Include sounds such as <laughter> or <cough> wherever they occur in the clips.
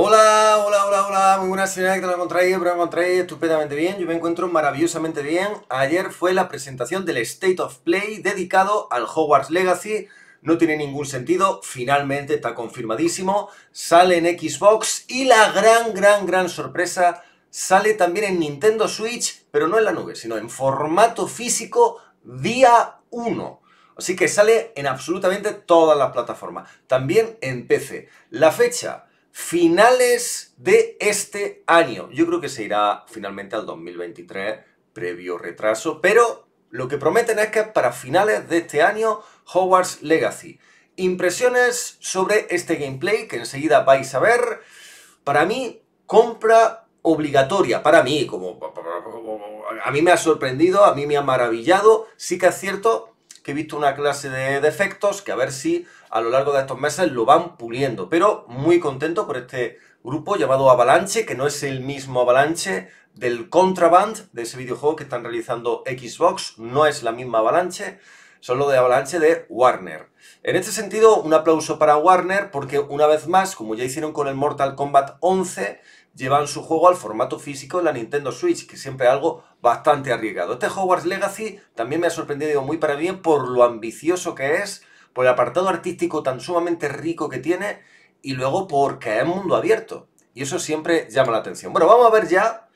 Hola, hola, hola, hola, muy buenas señores, que tal encontráis? Espero que encontráis estupendamente bien, yo me encuentro maravillosamente bien. Ayer fue la presentación del State of Play dedicado al Hogwarts Legacy, no tiene ningún sentido, finalmente está confirmadísimo, sale en Xbox y la gran, gran, gran sorpresa, sale también en Nintendo Switch, pero no en la nube, sino en formato físico día 1. Así que sale en absolutamente todas las plataformas, también en PC. La fecha finales de este año. Yo creo que se irá finalmente al 2023, previo retraso, pero lo que prometen es que para finales de este año, Hogwarts Legacy. Impresiones sobre este gameplay que enseguida vais a ver. Para mí, compra obligatoria. Para mí, como a mí me ha sorprendido, a mí me ha maravillado. Sí que es cierto he visto una clase de defectos que a ver si a lo largo de estos meses lo van puliendo. Pero muy contento por este grupo llamado Avalanche, que no es el mismo Avalanche del Contraband, de ese videojuego que están realizando Xbox, no es la misma Avalanche, son de Avalanche de Warner. En este sentido, un aplauso para Warner porque una vez más, como ya hicieron con el Mortal Kombat 11, llevan su juego al formato físico en la Nintendo Switch, que siempre es algo bastante arriesgado. Este Hogwarts Legacy también me ha sorprendido muy para bien por lo ambicioso que es, por el apartado artístico tan sumamente rico que tiene y luego porque es mundo abierto. Y eso siempre llama la atención. Bueno, vamos a ver ya,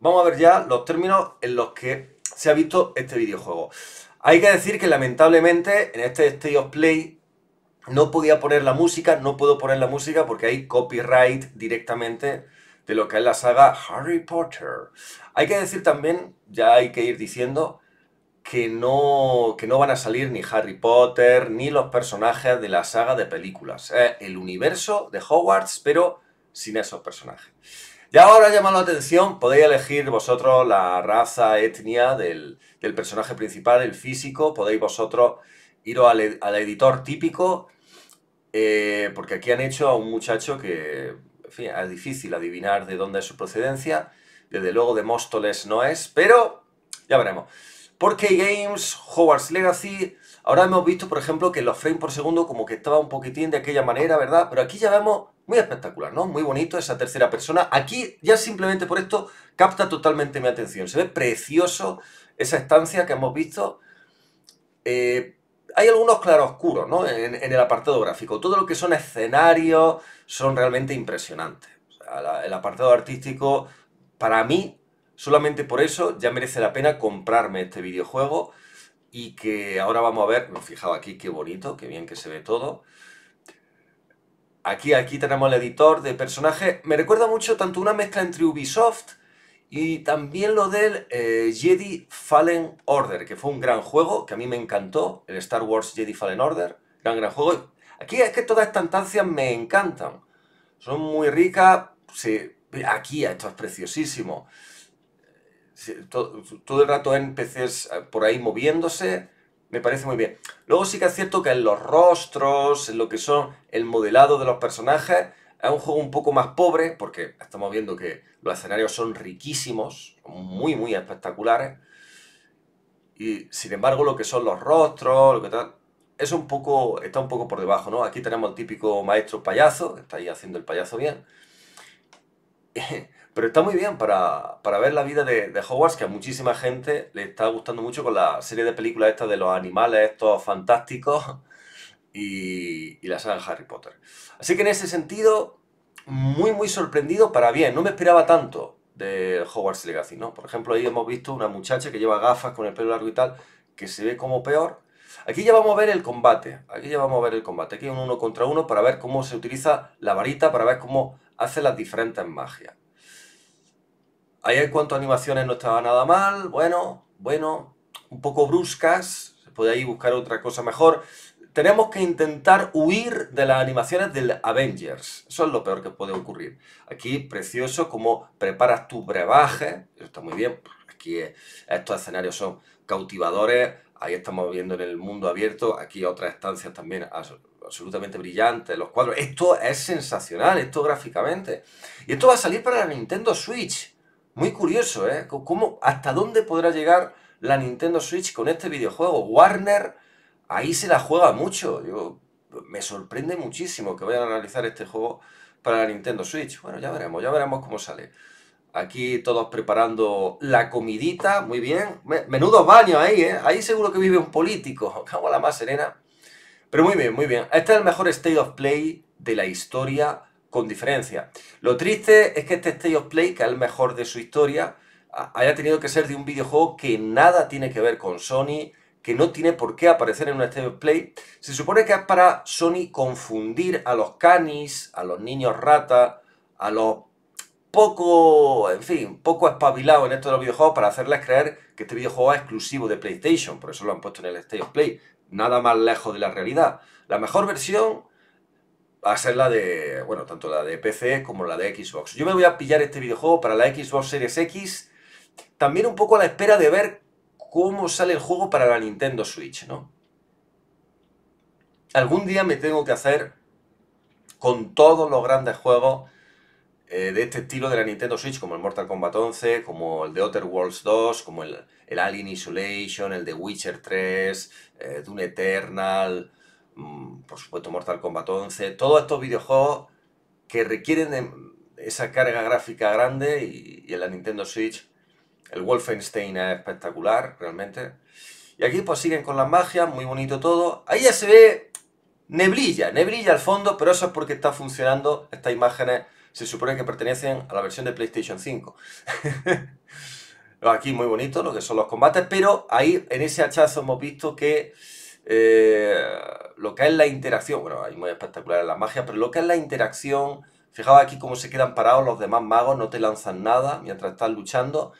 vamos a ver ya los términos en los que se ha visto este videojuego. Hay que decir que lamentablemente en este State of Play no podía poner la música, no puedo poner la música porque hay copyright directamente de lo que es la saga Harry Potter. Hay que decir también, ya hay que ir diciendo, que no, no van a salir ni Harry Potter ni los personajes de la saga de películas. Es eh, el universo de Hogwarts, pero sin esos personajes. Ya ahora llama la atención, podéis elegir vosotros la raza, etnia del, personaje principal, el físico, podéis vosotros iros al, al editor típico eh, porque aquí han hecho a un muchacho que, en fin, es difícil adivinar de dónde es su procedencia. Desde luego de Móstoles no es, pero ya veremos. Por games Hogwarts Legacy, ahora hemos visto, por ejemplo, que los frames por segundo como que estaba un poquitín de aquella manera, ¿verdad? Pero aquí ya vemos muy espectacular, ¿no? Muy bonito esa tercera persona. Aquí ya simplemente por esto capta totalmente mi atención. Se ve precioso esa estancia que hemos visto. Eh, hay algunos claroscuros ¿no? en, el apartado gráfico. Todo lo que son escenarios son realmente impresionantes. el apartado artístico, para mí, solamente por eso ya merece la pena comprarme este videojuego y que ahora vamos a ver, nos fijaba aquí qué bonito, qué bien que se ve todo. Aquí, aquí tenemos el editor de personajes. Me recuerda mucho tanto una mezcla entre Ubisoft y también lo del eh, Jedi Fallen Order, que fue un gran juego, que a mí me encantó, el Star Wars Jedi Fallen Order, gran, gran juego. Aquí es que todas estas estancias me encantan, son muy ricas, aquí esto es preciosísimo. todo, el rato en eh, por ahí moviéndose, me parece muy bien. Luego sí que es cierto que en los rostros, en lo que son el modelado de los personajes, es un juego un poco más pobre porque estamos viendo que los escenarios son riquísimos, muy, muy espectaculares. Y sin embargo, lo que son los rostros, lo que tal, es un poco, está un poco por debajo, ¿no? Aquí tenemos el típico maestro payaso, que está ahí haciendo el payaso bien. <laughs> Pero está muy bien para, ver la vida de, Hogwarts, que a muchísima gente le está gustando mucho con la serie de películas estas de los animales estos fantásticos y, la saga de Harry Potter. Así que en ese sentido, muy, muy sorprendido para bien. No me esperaba tanto de Hogwarts Legacy, ¿no? Por ejemplo, ahí hemos visto una muchacha que lleva gafas con el pelo largo y tal, que se ve como peor. Aquí ya vamos a ver el combate, aquí ya vamos a ver el combate. Aquí un uno contra uno para ver cómo se utiliza la varita, para ver cómo hace las diferentes magias. Ahí en cuanto animaciones no estaba nada mal, bueno, bueno, un poco bruscas, se puede ahí buscar otra cosa mejor tenemos que intentar huir de las animaciones del Avengers. Eso es lo peor que puede ocurrir. Aquí, precioso, como preparas tu brebaje. Está muy bien. Aquí eh, estos escenarios son cautivadores. Ahí estamos viendo en el mundo abierto. Aquí otras estancias también absolutamente brillantes. Los cuadros. Esto es sensacional, esto gráficamente. Y esto va a salir para la Nintendo Switch. Muy curioso, ¿eh? ¿Hasta dónde podrá llegar la Nintendo Switch con este videojuego? Warner ahí se la juega mucho. Yo, me sorprende muchísimo que vayan a analizar este juego para la Nintendo Switch. Bueno, ya veremos, ya veremos cómo sale. Aquí todos preparando la comidita, muy bien. Menudo baño ahí, ¿eh? Ahí seguro que vive un político, <laughs> cago la más serena. Pero muy bien, muy bien. Este es el mejor State of Play de la historia, con diferencia. Lo triste es que este State of Play, que es el mejor de su historia, haya tenido que ser de un videojuego que nada tiene que ver con Sony, que no tiene por qué aparecer en un State Play, se supone que es para Sony confundir a los canis, a los niños rata, a los poco, en fin, poco espabilados en esto de los videojuegos para hacerles creer que este videojuego es exclusivo de PlayStation, por eso lo han puesto en el State of Play, nada más lejos de la realidad. La mejor versión va a ser la de, bueno, tanto la de PC como la de Xbox. Yo me voy a pillar este videojuego para la Xbox Series X, también un poco a la espera de ver cómo sale el juego para la Nintendo Switch, ¿no? Algún día me tengo que hacer con todos los grandes juegos eh, de este estilo de la Nintendo Switch, como el Mortal Kombat 11, como el de Outer Worlds 2, como el, Alien Isolation, el de Witcher 3, eh, Dune Eternal, mm, por supuesto Mortal Kombat 11, todos estos videojuegos que requieren esa carga gráfica grande y en la Nintendo Switch el Wolfenstein es espectacular, realmente. Y aquí pues siguen con las magias, muy bonito todo. Ahí ya se ve neblilla, neblilla al fondo, pero eso es porque está funcionando. Estas imágenes se supone que pertenecen a la versión de PlayStation 5. <laughs> aquí muy bonito lo que son los combates, pero ahí en ese hachazo hemos visto que eh, lo que es la interacción, bueno, ahí muy espectacular la magia, pero lo que es la interacción, fijaos aquí cómo se quedan parados los demás magos, no te lanzan nada mientras estás luchando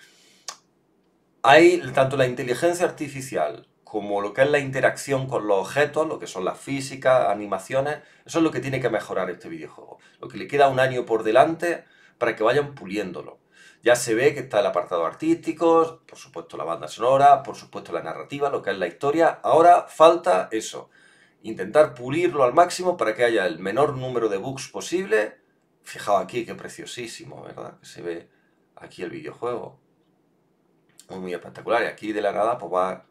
hay tanto la inteligencia artificial como lo que es la interacción con los objetos, lo que son las físicas, animaciones, eso es lo que tiene que mejorar este videojuego. Lo que le queda un año por delante para que vayan puliéndolo. Ya se ve que está el apartado artístico, por supuesto la banda sonora, por supuesto la narrativa, lo que es la historia. Ahora falta eso, intentar pulirlo al máximo para que haya el menor número de bugs posible. Fijaos aquí, qué preciosísimo, ¿verdad? Que se ve aquí el videojuego muy, espectacular. Y aquí de la nada pues va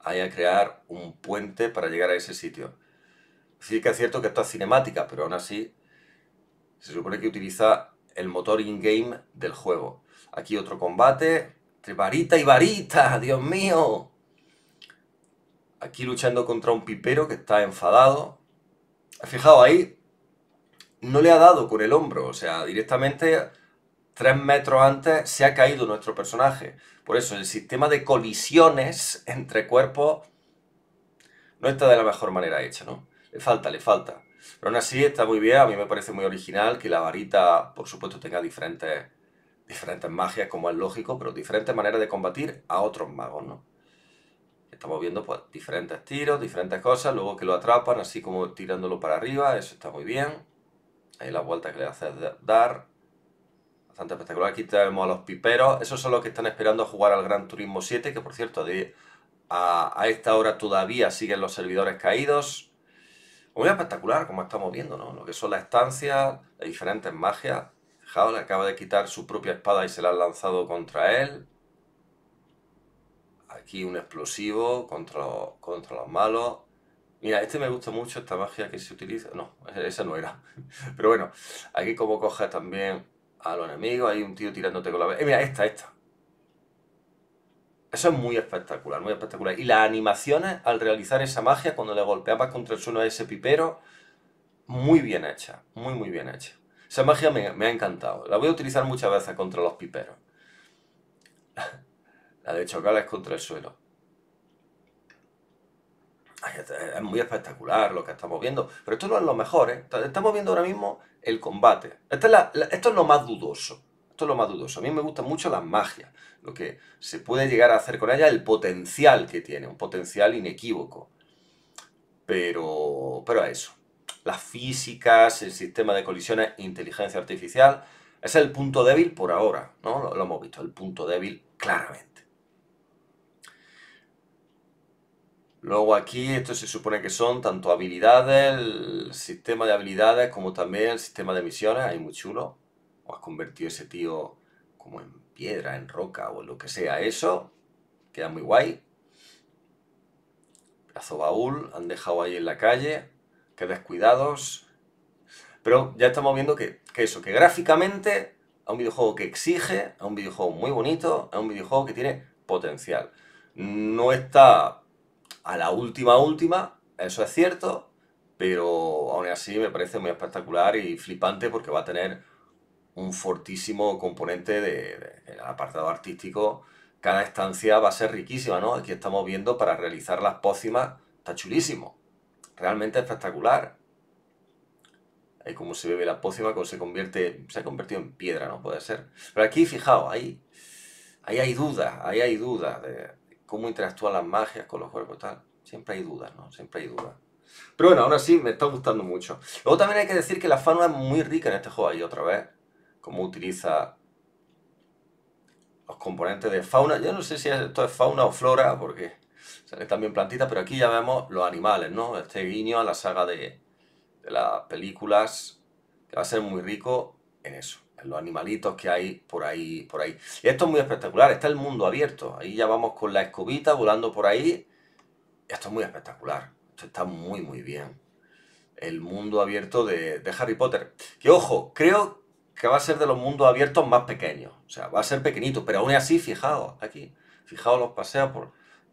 a, a crear un puente para llegar a ese sitio. Sí que es cierto que esto es cinemática, pero aún así se supone que utiliza el motor in-game del juego. Aquí otro combate, entre varita y varita, Dios mío. Aquí luchando contra un pipero que está enfadado. fijado ahí, no le ha dado con el hombro, o sea, directamente tres metros antes se ha caído nuestro personaje. Por eso el sistema de colisiones entre cuerpos no está de la mejor manera hecha, ¿no? Le falta, le falta. Pero aún así está muy bien, a mí me parece muy original que la varita, por supuesto, tenga diferentes, diferentes magias, como es lógico, pero diferentes maneras de combatir a otros magos, ¿no? Estamos viendo pues, diferentes tiros, diferentes cosas, luego que lo atrapan, así como tirándolo para arriba, eso está muy bien. Ahí la vuelta que le haces dar, bastante espectacular. Aquí tenemos a los piperos. Esos son los que están esperando a jugar al Gran Turismo 7, que por cierto, a, esta hora todavía siguen los servidores caídos. Muy espectacular, como estamos viendo, ¿no? Lo que son las estancias, las diferentes magias. Fijaos, le acaba de quitar su propia espada y se la han lanzado contra él. Aquí un explosivo contra los, contra los malos. Mira, este me gusta mucho, esta magia que se utiliza. No, esa no era. <laughs> Pero bueno, aquí como coge también a los enemigos, hay un tío tirándote con la... Eh, mira, esta, esta. Eso es muy espectacular, muy espectacular. Y las animaciones al realizar esa magia, cuando le golpeabas contra el suelo a ese pipero, muy bien hecha, muy muy bien hecha. Esa magia me, ha encantado. La voy a utilizar muchas veces contra los piperos. <laughs> la de es contra el suelo es muy espectacular lo que estamos viendo, pero esto no es lo mejor, ¿eh? estamos viendo ahora mismo el combate. esto es lo más dudoso, esto es lo más dudoso. A mí me gustan mucho las magias, lo que se puede llegar a hacer con ella el potencial que tiene, un potencial inequívoco. Pero, pero eso, las físicas, el sistema de colisiones, inteligencia artificial, es el punto débil por ahora, ¿no? lo hemos visto, el punto débil claramente. Luego aquí, esto se supone que son tanto habilidades, el sistema de habilidades, como también el sistema de misiones. Ahí muy chulo. O has convertido ese tío como en piedra, en roca o en lo que sea. Eso queda muy guay. Plazo baúl, han dejado ahí en la calle. Qué descuidados. Pero ya estamos viendo que, que eso, que gráficamente a un videojuego que exige, a un videojuego muy bonito, a un videojuego que tiene potencial. No está a la última última, eso es cierto, pero aún así me parece muy espectacular y flipante porque va a tener un fortísimo componente de, el apartado artístico. Cada estancia va a ser riquísima, ¿no? Aquí estamos viendo para realizar las pócimas, está chulísimo, realmente espectacular. y como se bebe la pócima, como se convierte, se ha convertido en piedra, ¿no? Puede ser. Pero aquí, fijaos, ahí, ahí hay dudas, ahí hay dudas de cómo interactúan las magias con los cuerpos, tal. Siempre hay dudas, ¿no? Siempre hay dudas. Pero bueno, ahora sí me está gustando mucho. Luego también hay que decir que la fauna es muy rica en este juego ahí otra vez. Cómo utiliza los componentes de fauna. Yo no sé si esto es fauna o flora, porque sale también plantita. pero aquí ya vemos los animales, ¿no? Este guiño a la saga de, de las películas, que va a ser muy rico en eso los animalitos que hay por ahí, por ahí. Esto es muy espectacular, está el mundo abierto. Ahí ya vamos con la escobita volando por ahí. Esto es muy espectacular. Esto está muy, muy bien. El mundo abierto de, Harry Potter. Que ojo, creo que va a ser de los mundos abiertos más pequeños. O sea, va a ser pequeñito, pero aún así, fijaos, aquí, fijaos los paseos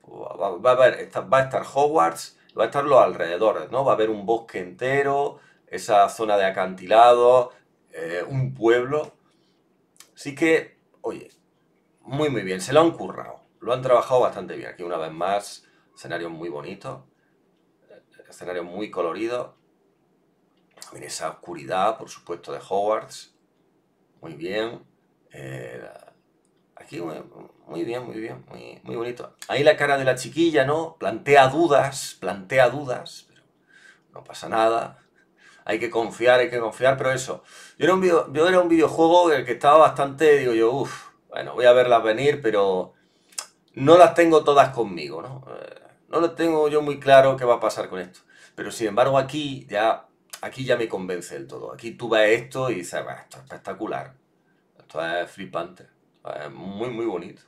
va, a va a estar Hogwarts, va a estar los alrededores, ¿no? Va a haber un bosque entero, esa zona de acantilados, eh, un pueblo. así que, oye, muy, muy bien, se lo han currado, lo han trabajado bastante bien. Aquí una vez más, escenario muy bonito, escenario muy colorido, esa oscuridad, por supuesto, de Hogwarts. Muy bien. Eh, aquí, muy, muy, bien, muy bien, muy, muy bonito. Ahí la cara de la chiquilla, ¿no? Plantea dudas, plantea dudas, pero no pasa nada hay que confiar, hay que confiar, pero eso. Yo era un, yo era un videojuego en el que estaba bastante, digo yo, uff, bueno, voy a verlas venir, pero no las tengo todas conmigo, ¿no? Eh, no lo tengo yo muy claro qué va a pasar con esto. Pero sin embargo aquí ya, aquí ya me convence del todo. Aquí tú ves esto y dices, esto es espectacular. Esto es flipante. es muy, muy bonito.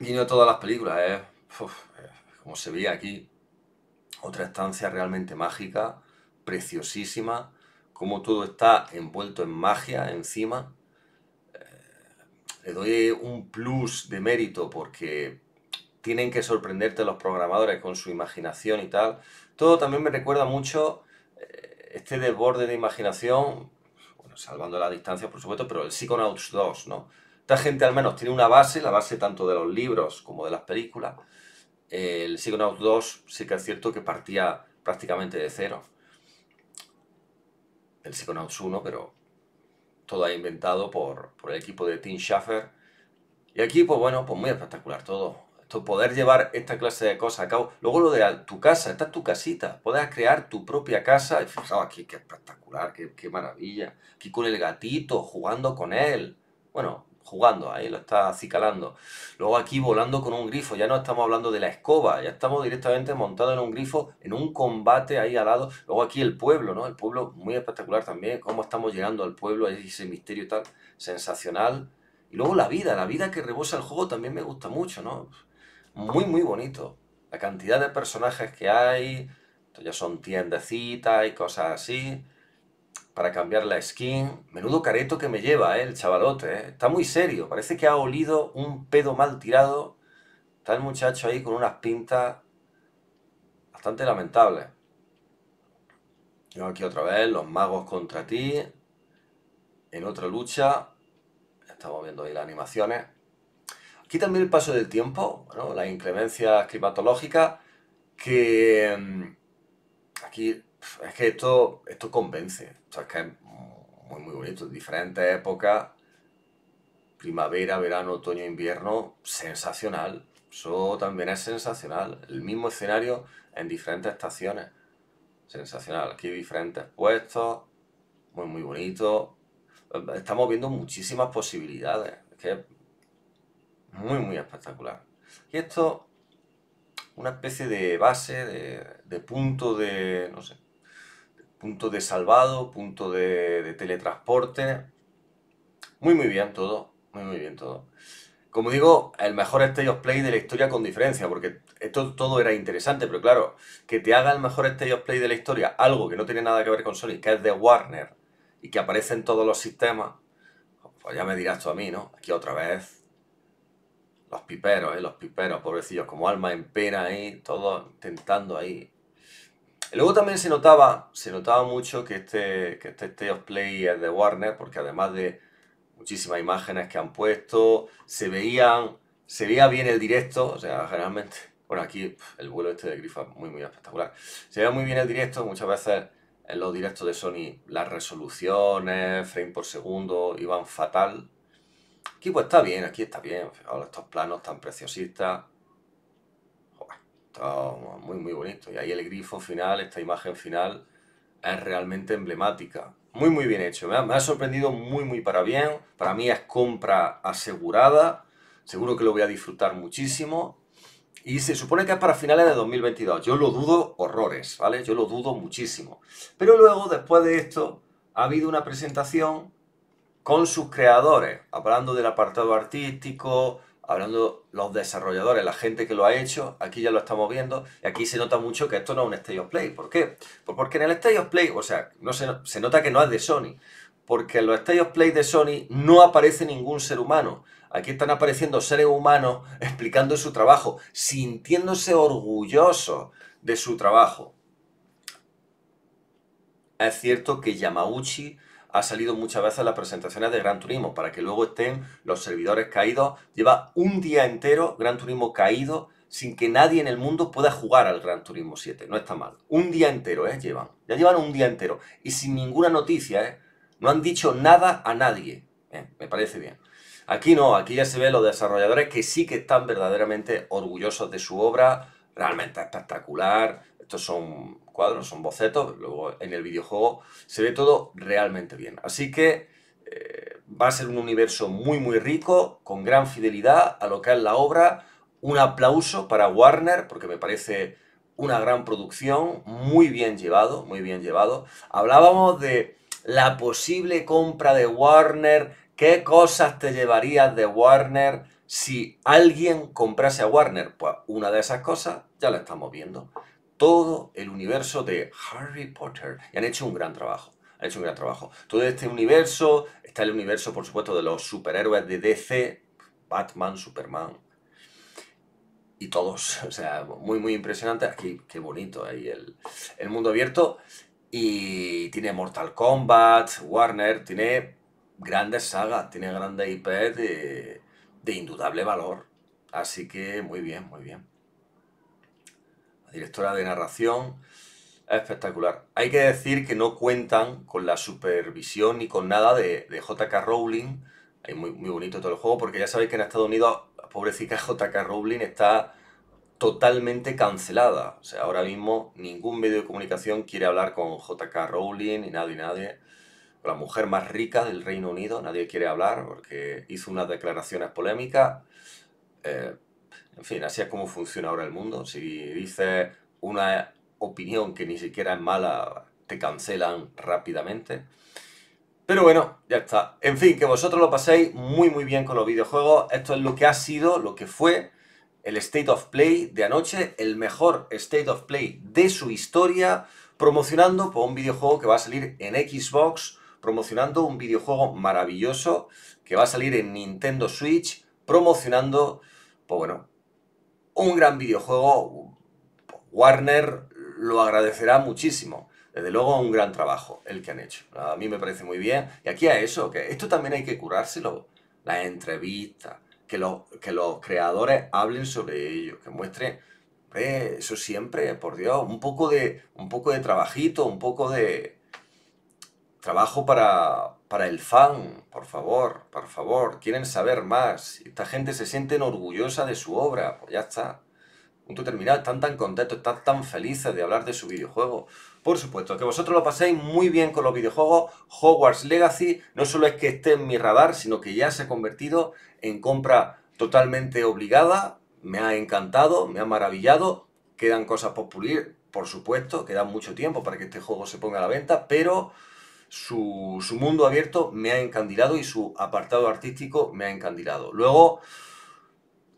Y no todas las películas, ¿eh? eh como se veía aquí. Otra estancia realmente mágica preciosísima, Como todo está envuelto en magia encima. Eh, le doy un plus de mérito porque tienen que sorprenderte los programadores con su imaginación y tal. Todo también me recuerda mucho eh, este desborde de imaginación, bueno, salvando la distancia por supuesto, pero el Psychonauts 2, ¿no? Esta gente al menos tiene una base, la base tanto de los libros como de las películas. El Psychonauts 2 sí que es cierto que partía prácticamente de cero. El Psychonauts 1, pero todo ha inventado por, el equipo de Tim Schafer. Y aquí, pues bueno, pues muy espectacular todo. Esto, poder llevar esta clase de cosas a cabo. Luego lo de tu casa, esta es tu casita. Puedes crear tu propia casa. Y fijaos aquí, qué espectacular, qué, qué maravilla. Aquí con el gatito, jugando con él. Bueno, jugando, ahí lo está acicalando. Luego aquí volando con un grifo, ya no estamos hablando de la escoba, ya estamos directamente montados en un grifo, en un combate ahí al lado. Luego aquí el pueblo, ¿no? El pueblo muy espectacular también, cómo estamos llegando al pueblo, ese misterio tan sensacional. Y luego la vida, la vida que rebosa el juego también me gusta mucho, ¿no? Muy, muy bonito. La cantidad de personajes que hay, ya son tiendecitas y cosas así para cambiar la skin. Menudo careto que me lleva, eh, el chavalote. Eh. Está muy serio. Parece que ha olido un pedo mal tirado. Está el muchacho ahí con unas pintas bastante lamentables. Yo aquí otra vez, los magos contra ti. En otra lucha. Estamos viendo ahí las animaciones. Aquí también el paso del tiempo, la las inclemencias climatológicas que mm, aquí es que esto, esto convence. O es que es muy, muy bonito. Diferentes épocas, primavera, verano, otoño, invierno, sensacional. Eso también es sensacional. El mismo escenario en diferentes estaciones. Sensacional. Aquí hay diferentes puestos, muy, muy bonito. Estamos viendo muchísimas posibilidades. Es que es muy, muy espectacular. Y esto, una especie de base, de punto de, no sé, punto de salvado, punto de, teletransporte. Muy, muy bien todo. Muy, muy bien todo. Como digo, el mejor stage of Play de la historia con diferencia, porque esto todo era interesante, pero claro, que te haga el mejor stage of Play de la historia, algo que no tiene nada que ver con Sony, que es de Warner, y que aparece en todos los sistemas, pues ya me dirás tú a mí, ¿no? Aquí otra vez, los piperos, ¿eh? Los piperos, pobrecillos, como alma en pena ahí, todos intentando ahí Luego también se notaba, se notaba mucho que este, que este of Play es de Warner, porque además de muchísimas imágenes que han puesto, se veían, veía bien el directo, o sea, generalmente, bueno, aquí el vuelo este de Grifa muy, muy espectacular. Se veía muy bien el directo, muchas veces en los directos de Sony las resoluciones, frame por segundo, iban fatal. Aquí pues está bien, aquí está bien, estos planos tan preciosistas Está muy, muy bonito. Y ahí el grifo final, esta imagen final, es realmente emblemática. Muy, muy bien hecho. Me ha, sorprendido muy, muy para bien. Para mí es compra asegurada. Seguro que lo voy a disfrutar muchísimo. Y se supone que es para finales de 2022. Yo lo dudo horrores, ¿vale? Yo lo dudo muchísimo. Pero luego, después de esto, ha habido una presentación con sus creadores, hablando del apartado artístico, hablando los desarrolladores, la gente que lo ha hecho, aquí ya lo estamos viendo, y aquí se nota mucho que esto no es un stage of Play. ¿Por qué? Pues porque en el stage of Play, o sea, no se, se nota que no es de Sony, porque en los Stage of Play de Sony no aparece ningún ser humano. Aquí están apareciendo seres humanos explicando su trabajo, sintiéndose orgullosos de su trabajo. Es cierto que Yamauchi ha salido muchas veces las presentaciones de Gran Turismo, para que luego estén los servidores caídos. Lleva un día entero Gran Turismo caído sin que nadie en el mundo pueda jugar al Gran Turismo 7. No está mal. Un día entero, ¿eh? Llevan. Ya llevan un día entero. Y sin ninguna noticia, ¿eh? No han dicho nada a nadie. ¿eh? Me parece bien. Aquí no, aquí ya se ve los desarrolladores que sí que están verdaderamente orgullosos de su obra, realmente espectacular. Estos son cuadros, son bocetos, luego en el videojuego se ve todo realmente bien. Así que eh, va a ser un universo muy muy rico, con gran fidelidad a lo que es la obra. Un aplauso para Warner, porque me parece una gran producción, muy bien llevado, muy bien llevado. Hablábamos de la posible compra de Warner, qué cosas te llevarías de Warner si alguien comprase a Warner. Pues una de esas cosas ya la estamos viendo todo el universo de Harry Potter y han hecho un gran trabajo. hecho un gran trabajo. Todo este universo, está el universo, por supuesto, de los superhéroes de DC, Batman, Superman, y todos, <laughs> o sea, muy, muy impresionante. Aquí, qué bonito ahí el, el mundo abierto. Y tiene Mortal Kombat, Warner, tiene grandes sagas, tiene grandes IP de indudable valor. Así que muy bien, muy bien directora de narración, espectacular. Hay que decir que no cuentan con la supervisión ni con nada de, JK Rowling. Es muy, muy bonito todo el juego, porque ya sabéis que en Estados Unidos, pobrecita <laughs> JK Rowling está totalmente cancelada. O sea, ahora mismo ningún medio de comunicación quiere hablar con JK Rowling, ni nadie, nadie. La mujer más rica del Reino Unido, nadie quiere hablar porque hizo unas declaraciones polémicas. Eh, en fin, así es como funciona ahora el mundo. Si dices una opinión que ni siquiera es mala, te cancelan rápidamente. Pero bueno, ya está. En fin, que vosotros lo paséis muy muy bien con los videojuegos. Esto es lo que ha sido, lo que fue el State of Play de anoche, el mejor State of Play de su historia, promocionando pues, un videojuego que va a salir en Xbox, promocionando un videojuego maravilloso que va a salir en Nintendo Switch, promocionando, pues bueno, un gran videojuego. Warner lo agradecerá muchísimo. Desde luego, un gran trabajo el que han hecho. A mí me parece muy bien. Y aquí a eso, que esto también hay que curárselo. Las entrevistas, que los, que los creadores hablen sobre ello, que muestren eso siempre, por Dios, un poco de, un poco de trabajito, un poco de, Trabajo para, el fan, por favor, por favor. Quieren saber más. Esta gente se siente orgullosa de su obra. Pues ya está. Punto terminado, Están tan contentos, están tan felices de hablar de su videojuego. Por supuesto, que vosotros lo paséis muy bien con los videojuegos. Hogwarts Legacy no solo es que esté en mi radar, sino que ya se ha convertido en compra totalmente obligada. Me ha encantado, me ha maravillado. Quedan cosas por pulir, por supuesto. Queda mucho tiempo para que este juego se ponga a la venta, pero su, mundo abierto me ha encandilado y su apartado artístico me ha encandilado. Luego,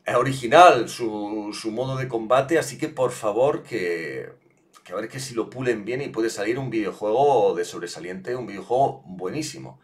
es original su, modo de combate, así que por favor que, que, a ver que si lo pulen bien y puede salir un videojuego de sobresaliente, un videojuego buenísimo.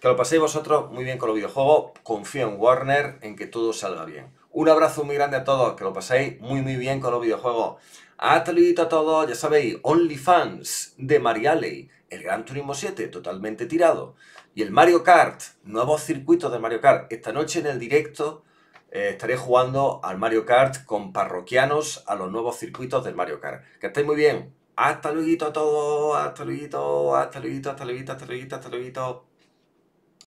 Que lo paséis vosotros muy bien con los videojuegos, confío en Warner en que todo salga bien. Un abrazo muy grande a todos, que lo paséis muy muy bien con los videojuegos. ¡Hasta a todos! ya sabéis, OnlyFans de Marialey, el Gran Turismo 7 totalmente tirado y el Mario Kart, nuevos circuitos de Mario Kart. Esta noche en el directo eh, estaré jugando al Mario Kart con parroquianos a los nuevos circuitos del Mario Kart. Que estéis muy bien. Hasta luego a todos, hasta luego, hasta luego, hasta luego, hasta luego, hasta luego.